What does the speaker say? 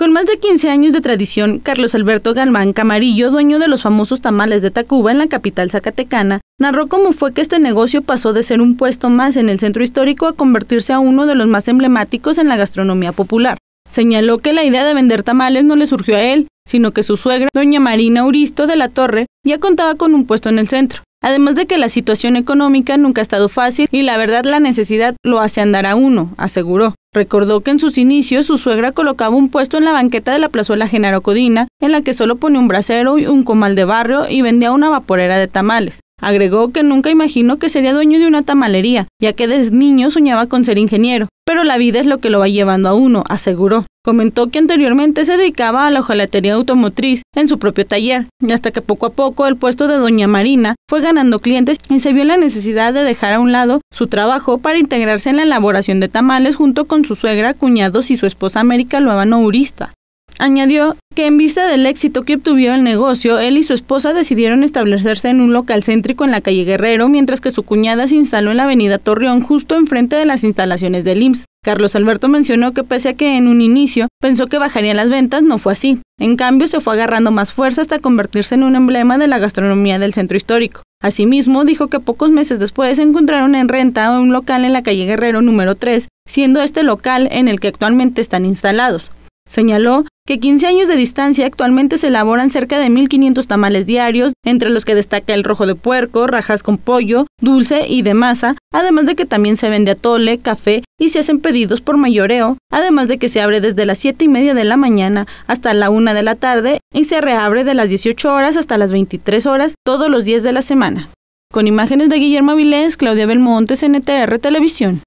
Con más de 15 años de tradición, Carlos Alberto Galván Camarillo, dueño de los famosos tamales de Tacuba en la capital zacatecana, narró cómo fue que este negocio pasó de ser un puesto más en el centro histórico a convertirse a uno de los más emblemáticos en la gastronomía popular. Señaló que la idea de vender tamales no le surgió a él, sino que su suegra, doña Marina Uristo de la Torre, ya contaba con un puesto en el centro. Además de que la situación económica nunca ha estado fácil y la verdad la necesidad lo hace andar a uno, aseguró. Recordó que en sus inicios su suegra colocaba un puesto en la banqueta de la plazuela Genaro Codina, en la que solo ponía un brasero y un comal de barrio y vendía una vaporera de tamales. Agregó que nunca imaginó que sería dueño de una tamalería, ya que desde niño soñaba con ser ingeniero, pero la vida es lo que lo va llevando a uno, aseguró. Comentó que anteriormente se dedicaba a la ojalatería automotriz en su propio taller, hasta que poco a poco el puesto de doña Marina fue ganando clientes y se vio la necesidad de dejar a un lado su trabajo para integrarse en la elaboración de tamales junto con su suegra, cuñados y su esposa América Luavano Urista. Añadió que en vista del éxito que obtuvo el negocio, él y su esposa decidieron establecerse en un local céntrico en la calle Guerrero, mientras que su cuñada se instaló en la avenida Torreón, justo enfrente de las instalaciones del IMSS. Carlos Alberto mencionó que pese a que en un inicio pensó que bajarían las ventas, no fue así. En cambio, se fue agarrando más fuerza hasta convertirse en un emblema de la gastronomía del centro histórico. Asimismo, dijo que pocos meses después encontraron en renta un local en la calle Guerrero número 3, siendo este local en el que actualmente están instalados. Señaló que 15 años de distancia actualmente se elaboran cerca de 1.500 tamales diarios, entre los que destaca el rojo de puerco, rajas con pollo, dulce y de masa, además de que también se vende atole, café y se hacen pedidos por mayoreo, además de que se abre desde las 7 y media de la mañana hasta la 1 de la tarde y se reabre de las 18 horas hasta las 23 horas todos los días de la semana. Con imágenes de Guillermo Avilés, Claudia Belmonte, NTR Televisión.